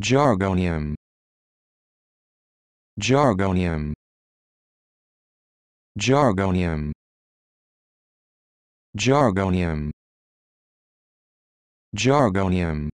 Jargonium. Jargonium. Jargonium. Jargonium. Jargonium.